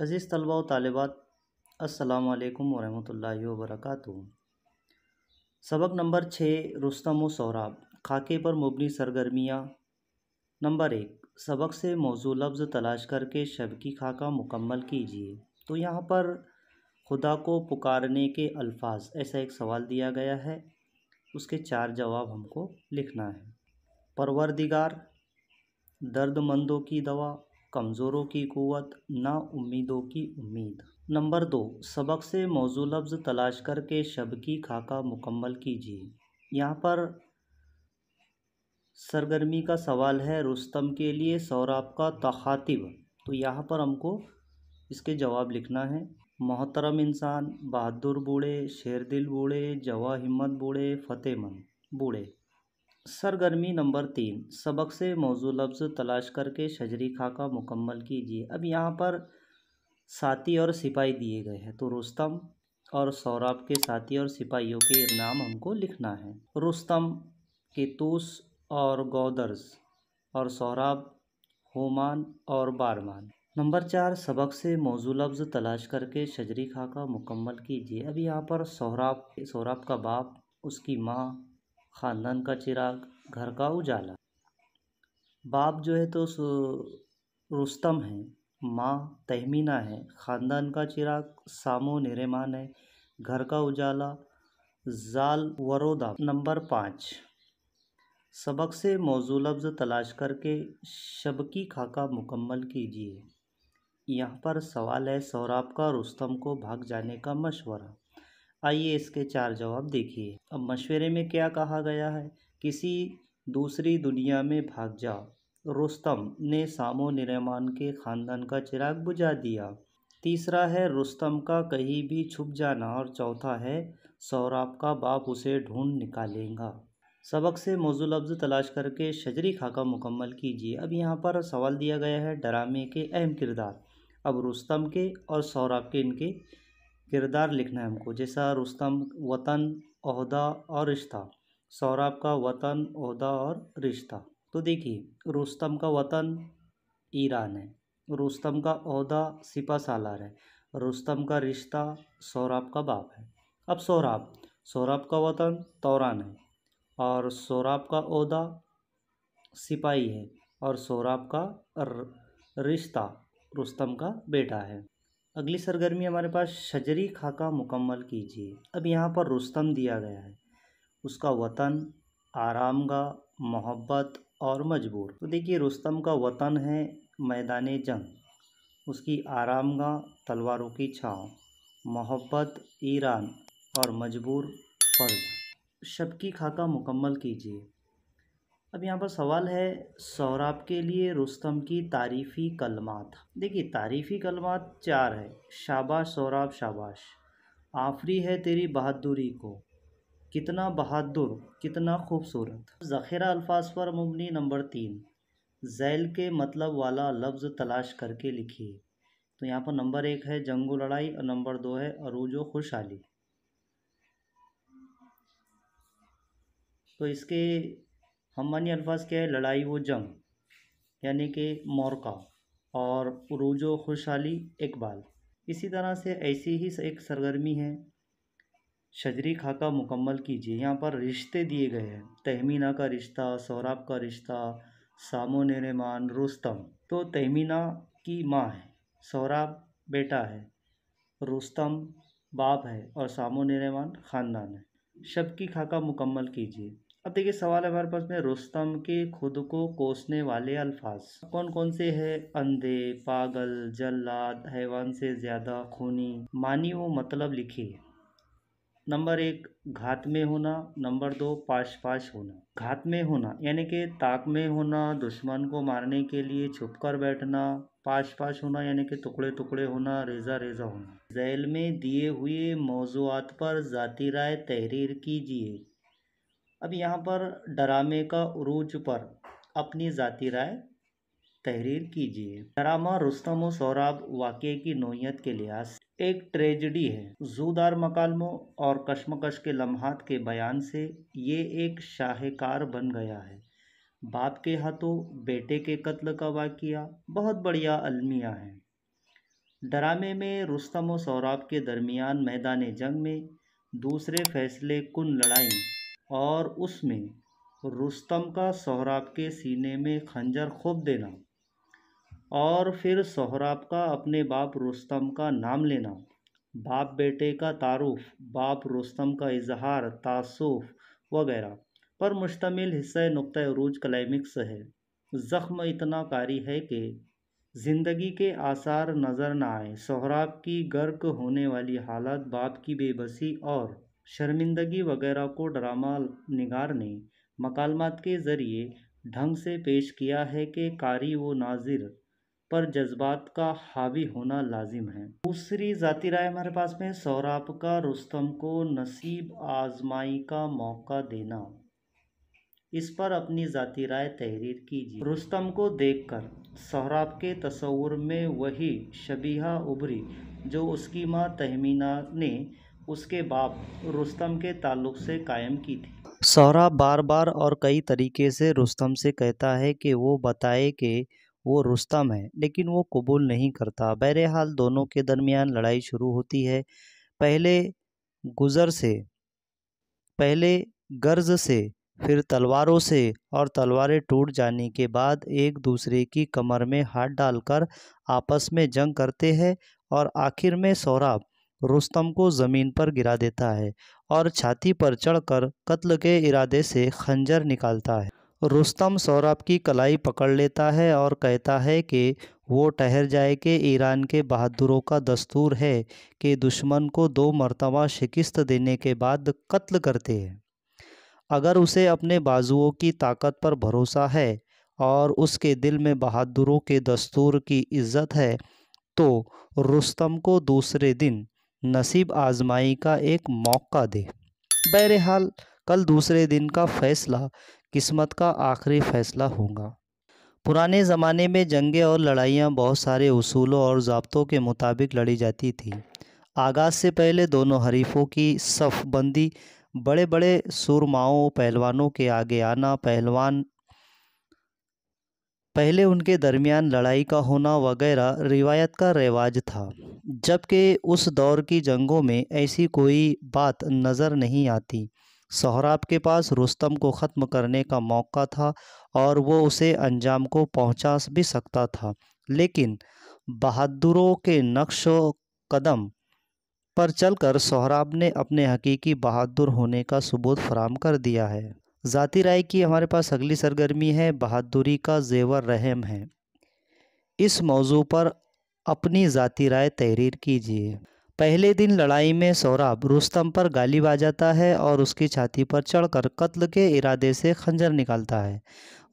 अज़ीज़ तलबा व तालबात असलकम वरम वर्क सबक नंबर छः रस्तम व सौराब खाके पर मुबनी सरगर्मियाँ नंबर एक सबक से मौजू लफ्ज़ तलाश करके शब की खाका मुकम्मल कीजिए तो यहाँ पर खुदा को पुकारने के अल्फाज ऐसा एक सवाल दिया गया है उसके चार जवाब हमको लिखना है परवरदिगार दर्दमंदों की दवा कमज़ोरों की क़वत ना उम्मीदों की उम्मीद नंबर दो सबक से मौजू लफ्ज़ तलाश करके शब की खाका मुकम्मल कीजिए यहाँ पर सरगर्मी का सवाल है रुस्तम के लिए सौराब का तखातिब तो यहाँ पर हमको इसके जवाब लिखना है मोहतरम इंसान बहादुर बूढ़े शेर दिल बूढ़े जवा हिम्मत बूढ़े फतेहमंद बूढ़े सरगर्मी नंबर तीन सबक से मौजू लफ्ज़ तलाश करके शजरी खाका मुकम्मल कीजिए अब यहाँ पर साथी और सिपाही दिए गए हैं तो रुस्तम और सौराब के साथी और सिपाहियों के नाम हमको लिखना है रुस्तम केतूस और गौदर्स और सौराब होमान और बारमान नंबर चार सबक से मौजू लफ्ज़ तलाश करके शजरी खाका मुकम्मल कीजिए अब यहाँ पर सौराब सौराब का बाप उसकी माँ ख़ानदान का चिराग घर का उजाला बाप जो है तो रुस्तम है माँ तहमीना है ख़ानदान का चिराग सामो निरमान है घर का उजाला जाल वरोदा नंबर पाँच सबक से मौजू लफ्ज़ तलाश करके शब की खाका मुकम्मल कीजिए यहाँ पर सवाल है सौराब का रुस्तम को भाग जाने का मशवरा आइए इसके चार जवाब देखिए अब मशवरे में क्या कहा गया है किसी दूसरी दुनिया में भाग जाओ रुस्तम ने सामो निरमान के खानदान का चिराग बुझा दिया तीसरा है रुस्तम का कहीं भी छुप जाना और चौथा है सौराब का बाप उसे ढूंढ निकालेगा सबक से मौजू लफ्ज़ तलाश करके शजरी खाका मुकम्मल कीजिए अब यहाँ पर सवाल दिया गया है डरामे के अहम किरदार अब रुस्तम के और सौराब के इनके किरदार लिखना है हमको जैसा रुस्तम वतन अहदा और रिश्ता सौरभ का वतन अहदा और रिश्ता तो देखिए रुस्तम का वतन ईरान है रुस्तम का अहदा सिपा सालार है रुस्तम का रिश्ता सौरभ का बाप है अब सौरभ सौरभ का वतन तौरान है और सौरभ का अहदा सिपाही है और सौरभ का रिश्ता रुस्तम का बेटा है अगली सरगर्मी हमारे पास शजरी खाका मुकम्मल कीजिए अब यहाँ पर रुस्तम दिया गया है उसका वतन आरामगा मोहब्बत और मजबूर तो देखिए रुस्तम का वतन है मैदान जंग उसकी आरामगा तलवारों की छाँव मोहब्बत ईरान और मजबूर फर्ज शब की खाका मुकम्मल कीजिए अब यहाँ पर सवाल है सौराब के लिए रुस्तम की तारीफ़ी कलमात देखिए तारीफ़ी कलमात चार है शाबाश सौराब शाबाश आफरी है तेरी बहादुरी को कितना बहादुर कितना खूबसूरत ज़ख़ीरा अल्फाज पर मुबनी नंबर तीन जैल के मतलब वाला लफ्ज़ तलाश करके लिखिए तो यहाँ पर नंबर एक है जंगो लड़ाई और नंबर दो है अरूज खुशहाली तो इसके हम्मानी अल्फाज क्या है लड़ाई व जंग यानी कि मोरका और रूजो खुशहाली इकबाल इसी तरह से ऐसी ही एक सरगर्मी है शजरी खाका मुकम्मल कीजिए यहाँ पर रिश्ते दिए गए हैं तहमीना का रिश्ता सौराब का रिश्ता सामो नमान रोस्तम तो तहमीना की माँ है सौराब बेटा है रोस्तम बाप है और सामो नमान ख़ानदान है शब की खाका मुकम्मल कीजिए अब देखिए सवाल है हमारे पास में रोस्तम के खुद को कोसने वाले अल्फाज कौन कौन से है अंधे पागल जल्लाद हैवान से ज़्यादा खूनी मानी वो मतलब लिखिए नंबर एक घात में होना नंबर दो पाश पाश होना घात में होना यानी कि ताक में होना दुश्मन को मारने के लिए छुप कर बैठना पाश पाश होना यानी कि टुकड़े टुकड़े होना रेजा रेजा होना जेल में दिए हुए मौजूद पर जाती राय तहरीर कीजिए अब यहाँ पर डरामे का उरूज पर अपनी ज़ाति राय तहरीर कीजिए डरामा रुस्तम सौराब वाक़े की नोयत के लिहाज एक ट्रेजडी है जूदार मकालमों और कश्मकश के लम्हात के बयान से ये एक शाहकार बन गया है बाप के हाथों बेटे के कत्ल का वाक़ बहुत बढ़िया अलमिया है डरामे में रुस्तम सौराब के दरमियान मैदान जंग में दूसरे फैसले कुन लड़ाई और उसमें रुस्तम का सोहराब के सीने में खंजर खोप देना और फिर सोहराब का अपने बाप रुस्तम का नाम लेना बाप बेटे का तारुफ बाप रुस्तम का इजहार तासुफ वगैरह पर मुश्तमिल हिस्सा नुक़ रूज क्लाइमिक्स है ज़ख्म इतना कारी है कि ज़िंदगी के आसार नज़र न आए सोहराब की गर्क होने वाली हालत बाप की बेबसी और शर्मिंदगी वगैरह को ड्रामा निगार ने मकालमात के ज़रिए ढंग से पेश किया है कि कारी व नाजिर पर जज्बात का हावी होना लाजिम है दूसरी ज़ाती राय हमारे पास में सौराब का रुस्तम को नसीब आजमाई का मौका देना इस पर अपनी ज़ाती राय तहरीर कीजिए रुस्तम को देखकर सौराब के तस्वुर में वही शबीहा उभरी जो उसकी माँ तहमीना ने उसके बाप रुस्तम के ताल्लुक से कायम की थी सौरा बार बार और कई तरीके से रुस्तम से कहता है कि वो बताए कि वो रुस्तम है लेकिन वो कबूल नहीं करता बहरहाल दोनों के दरमियान लड़ाई शुरू होती है पहले गुज़र से पहले गर्ज से फिर तलवारों से और तलवारें टूट जाने के बाद एक दूसरे की कमर में हाथ डालकर आपस में जंग करते हैं और आखिर में सौराब रुस्तम को ज़मीन पर गिरा देता है और छाती पर चढ़कर कत्ल के इरादे से खंजर निकालता है रुस्तम सौरभ की कलाई पकड़ लेता है और कहता है कि वो ठहर जाए कि ईरान के बहादुरों का दस्तूर है कि दुश्मन को दो मरतबा शिकस्त देने के बाद कत्ल करते हैं अगर उसे अपने बाजुओं की ताकत पर भरोसा है और उसके दिल में बहादुरों के दस्तूर की इज्जत है तो रुस्तम को दूसरे दिन नसीब आजमाई का एक मौका दे बहरहाल कल दूसरे दिन का फैसला किस्मत का आखिरी फैसला होगा पुराने ज़माने में जंगें और लड़ाइयाँ बहुत सारे असूलों और जबतों के मुताबिक लड़ी जाती थी आगाज़ से पहले दोनों हरीफों की सफ़बंदी बड़े बड़े सुरमाओं पहलवानों के आगे आना पहलवान पहले उनके दरमियान लड़ाई का होना वगैरह रिवायत का रिवाज था जबकि उस दौर की जंगों में ऐसी कोई बात नज़र नहीं आती सोहराब के पास रुस्तम को ख़त्म करने का मौका था और वो उसे अंजाम को पहुंचा भी सकता था लेकिन बहादुरों के नक्श कदम पर चलकर सोहराब ने अपने हकीकी बहादुर होने का सबूत फराम कर दिया है ज़ाती राय की हमारे पास अगली सरगर्मी है बहादुरी का जेवर रहम है इस मौजू पर अपनी ज़ाती राय तहरीर कीजिए पहले दिन लड़ाई में सौराब रुस्तम पर गाली आ जाता है और उसकी छाती पर चढ़कर कत्ल के इरादे से खंजर निकालता है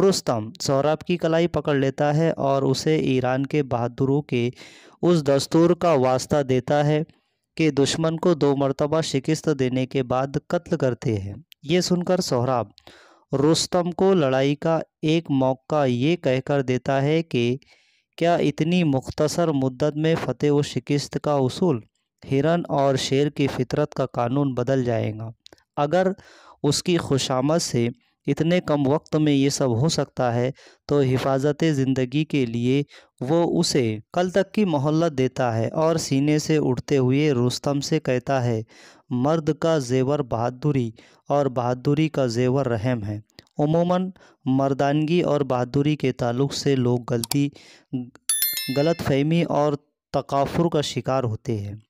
रुस्तम सौराब की कलाई पकड़ लेता है और उसे ईरान के बहादुरों के उस दस्तूर का वास्ता देता है कि दुश्मन को दो मरतबा शिकस्त देने के बाद कत्ल करते हैं ये सुनकर सोहराब रोस्तम को लड़ाई का एक मौका ये कहकर देता है कि क्या इतनी मुख्तसर मुद्दत में फ़तेह व शिकस्त का उसूल हिरन और शेर की फितरत का कानून बदल जाएगा अगर उसकी खुशामद से इतने कम वक्त में ये सब हो सकता है तो हिफाजत ज़िंदगी के लिए वो उसे कल तक की मोहल्लत देता है और सीने से उठते हुए रुस्तम से कहता है मर्द का जेवर बहादुरी और बहादुरी का जेवर रहम है उमूमन मर्दानगी और बहादुरी के ताल्लुक से लोग गलती गलत फहमी और तकाफुर का शिकार होते हैं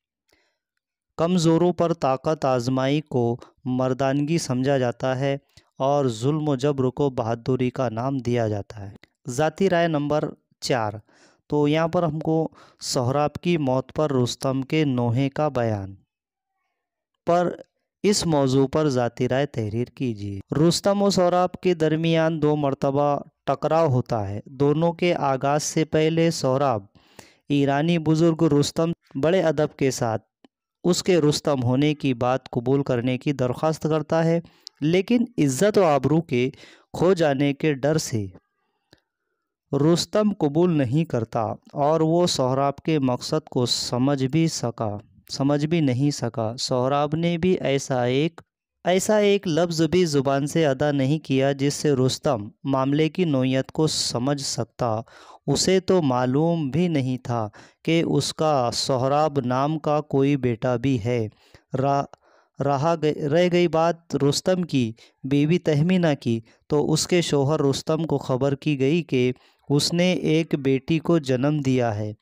कमज़ोरों पर ताकत आजमाई को मर्दानगी समझा जाता है और जुल्म जबर को बहादुरी का नाम दिया जाता है ज़ाति राय नंबर चार तो यहाँ पर हमको सोहराब की मौत पर रुस्तम के नोहे का बयान पर इस मौजू पर ज़ाति राय तहरीर कीजिए रुस्तम और सोहराब के दरमियान दो मरतबा टकराव होता है दोनों के आगाज़ से पहले सोहराब ईरानी बुज़ुर्ग रुस्तम बड़े अदब के साथ उसके रुस्तम होने की बात कबूल करने की दरख्वास्त करता है लेकिन इज्जत व आबरू के खो जाने के डर से रुस्तम कबूल नहीं करता और वो सोहराब के मकसद को समझ भी सका समझ भी नहीं सका सोहराब ने भी ऐसा एक ऐसा एक लफ्ज़ भी ज़ुबान से अदा नहीं किया जिससे रुस्तम मामले की नोयत को समझ सकता उसे तो मालूम भी नहीं था कि उसका सोहराब नाम का कोई बेटा भी है रा रहा गए रह गई बात रुस्तम की बीवी तहमीना की तो उसके शोहर रुस्तम को खबर की गई कि उसने एक बेटी को जन्म दिया है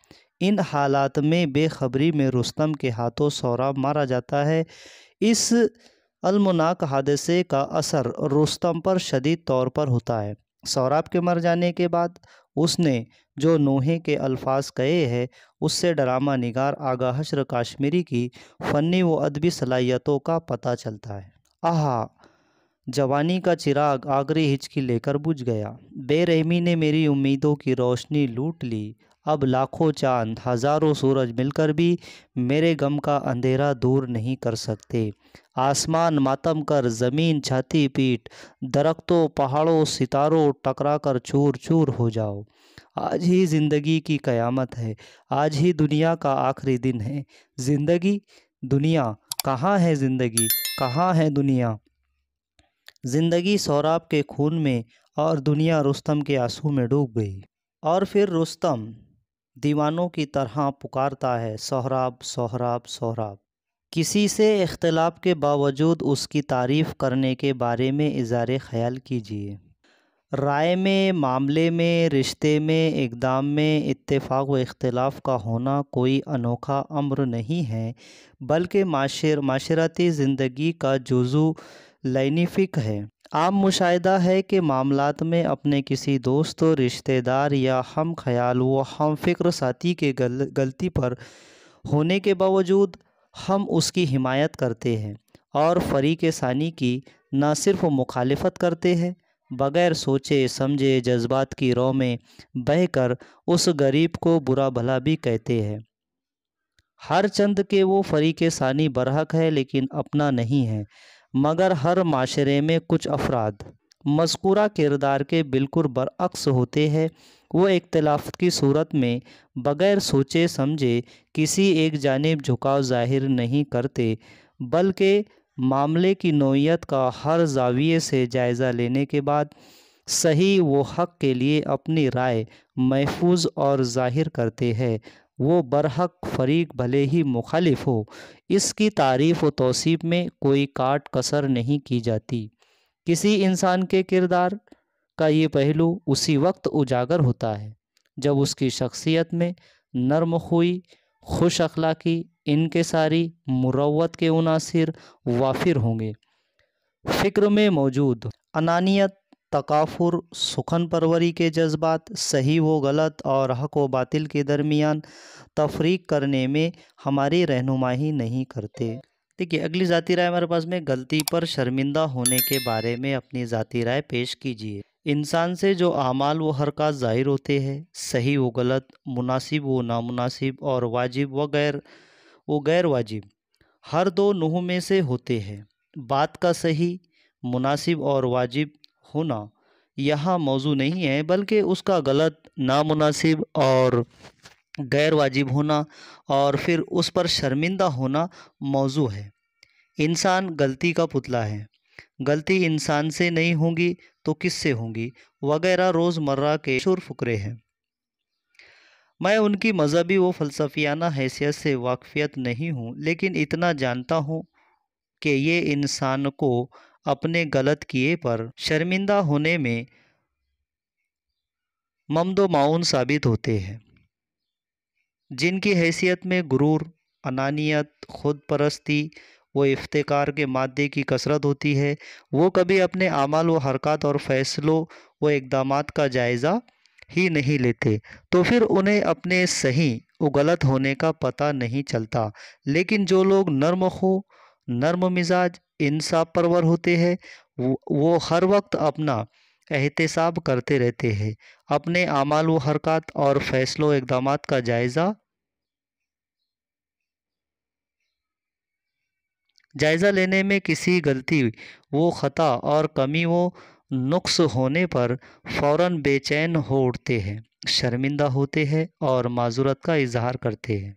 इन हालात में बेखबरी में रुस्तम के हाथों सौरा मारा जाता है इस अलमनाक हादसे का असर रुस्तम पर शदीद तौर पर होता है सौराब के मर जाने के बाद उसने जो नोहे के अल्फाज कहे हैं उससे ड्रामा निगार आगा हशर काश्मीरी की फ़नी व अदबी सलाहियतों का पता चलता है आहा जवानी का चिराग आगरी हिचकी लेकर बुझ गया बेरहमी ने मेरी उम्मीदों की रोशनी लूट ली अब लाखों चांद हज़ारों सूरज मिलकर भी मेरे गम का अंधेरा दूर नहीं कर सकते आसमान मातम कर ज़मीन छाती पीट दरख्तों पहाड़ों सितारों टकरा कर चूर चूर हो जाओ आज ही ज़िंदगी की क़यामत है आज ही दुनिया का आखिरी दिन है ज़िंदगी दुनिया कहाँ है ज़िंदगी कहाँ है दुनिया ज़िंदगी सौराब के खून में और दुनिया रुस्तम के आंसू में डूब गई और फिर रुस्तम दीवानों की तरह पुकारता है सोहराब सोहराब सोहराब किसी से इख्तलाफ के बावजूद उसकी तारीफ़ करने के बारे में इज़ार ख्याल कीजिए राय में मामले में रिश्ते में इकदाम में इत्तेफाक व इख्तलाफ का होना कोई अनोखा अम्र नहीं है बल्कि माशरती ज़िंदगी का जुजू लैनिफिक है आम मुशाह है कि मामला में अपने किसी दोस्त रिश्तेदार या हम ख्याल व हम फिक्र साथी के गल, गलती पर होने के बावजूद हम उसकी हिमायत करते हैं और फरीक सानी की न सिर्फ मुखालफत करते हैं बगैर सोचे समझे जज्बात की रो में बहकर उस गरीब को बुरा भला भी कहते हैं हर चंद के वो फरीक सानी बरहक है लेकिन अपना नहीं है मगर हर माशरे में कुछ अफराद मस्कुरा किरदार के बिल्कुल बरअक्स होते हैं वो इख्तलाफ की सूरत में बग़ैर सोचे समझे किसी एक जानब झुकाव जाहिर नहीं करते बल्कि मामले की नोयत का हर जाविये से जायज़ा लेने के बाद सही व हक़ के लिए अपनी राय महफूज और जाहिर करते हैं वो बरहक फरीक भले ही मुखालिफ हो इसकी तारीफ़ व तोसीब में कोई काट कसर नहीं की जाती किसी इंसान के किरदार का ये पहलू उसी वक्त उजागर होता है जब उसकी शख्सियत में नरम हुई खुश अखलाकी इनके सारी मुरवत के अनासर वाफिर होंगे फ़िक्र में मौजूद अनानियत तकाफुर सुखन परवरी के जज्बात सही व गलत और हक व बातिल के दरमियान तफरीक करने में हमारी रहनुमाई नहीं करते देखिए अगली ज़ाती राय हमारे पास में गलती पर शर्मिंदा होने के बारे में अपनी ज़ाती राय पेश कीजिए इंसान से जो आमाल व हरकत ज़ाहिर होते हैं सही व गलत मुनासिब व नामुनासिब और वाजिब व गैर व गैर वाजिब हर दो नुह में से होते हैं बात का सही मुनासिब और वाजिब होना यहाँ मौजू नहीं है बल्कि उसका गलत नामनासिब और गैर वाजिब होना और फिर उस पर शर्मिंदा होना मौजू है इंसान गलती का पुतला है गलती इंसान से नहीं होगी तो किससे होगी वगैरह रोज़मर्रा के शुर फुकरे हैं मैं उनकी मजहबी व फ़लसफियाना हैसियत से वाकफ़ियत नहीं हूँ लेकिन इतना जानता हूँ कि ये इंसान को अपने गलत किए पर शर्मिंदा होने में ममदो माउन साबित होते हैं जिनकी हैसियत में गुरूर अनानियत खुद परस्ती व इफ्तार के मादे की कसरत होती है वो कभी अपने अमाल व हरकत और फ़ैसलों व इकदाम का जायज़ा ही नहीं लेते तो फिर उन्हें अपने सही व गलत होने का पता नहीं चलता लेकिन जो लोग नर्म हो नर्म मिजाज इंसाफ परवर होते हैं वो हर वक्त अपना एहतसाब करते रहते हैं अपने आमाल व हरकत और फैसलों इकदाम का जायज़ा जायज़ा लेने में किसी गलती वो ख़ता और कमी वो नुक्स होने पर फ़ौर बेचैन हो उठते हैं शर्मिंदा होते हैं और माजूरत का इजहार करते हैं